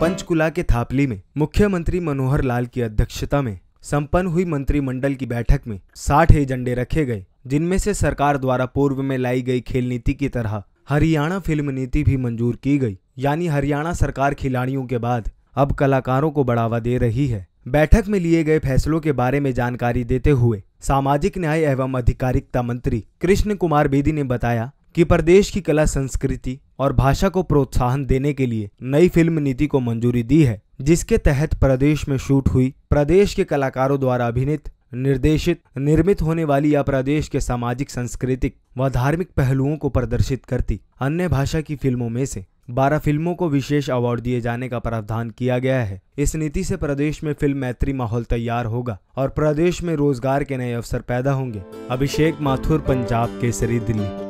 पंचकुला के थापली में मुख्यमंत्री मनोहर लाल की अध्यक्षता में संपन्न हुई मंत्रिमंडल की बैठक में साठ एजेंडे रखे गए जिनमें से सरकार द्वारा पूर्व में लाई गई खेल नीति की तरह हरियाणा फिल्म नीति भी मंजूर की गई यानी हरियाणा सरकार खिलाड़ियों के बाद अब कलाकारों को बढ़ावा दे रही है बैठक में लिए गए फैसलों के बारे में जानकारी देते हुए सामाजिक न्याय एवं अधिकारिकता मंत्री कृष्ण कुमार बेदी ने बताया कि प्रदेश की कला संस्कृति और भाषा को प्रोत्साहन देने के लिए नई फिल्म नीति को मंजूरी दी है जिसके तहत प्रदेश में शूट हुई प्रदेश के कलाकारों द्वारा अभिनीत निर्देशित निर्मित होने वाली या प्रदेश के सामाजिक सांस्कृतिक व धार्मिक पहलुओं को प्रदर्शित करती अन्य भाषा की फिल्मों में से बारह फिल्मों को विशेष अवार्ड दिए जाने का प्रावधान किया गया है इस नीति से प्रदेश में फिल्म मैत्री माहौल तैयार होगा और प्रदेश में रोजगार के नए अवसर पैदा होंगे अभिषेक माथुर पंजाब केसरी दिल्ली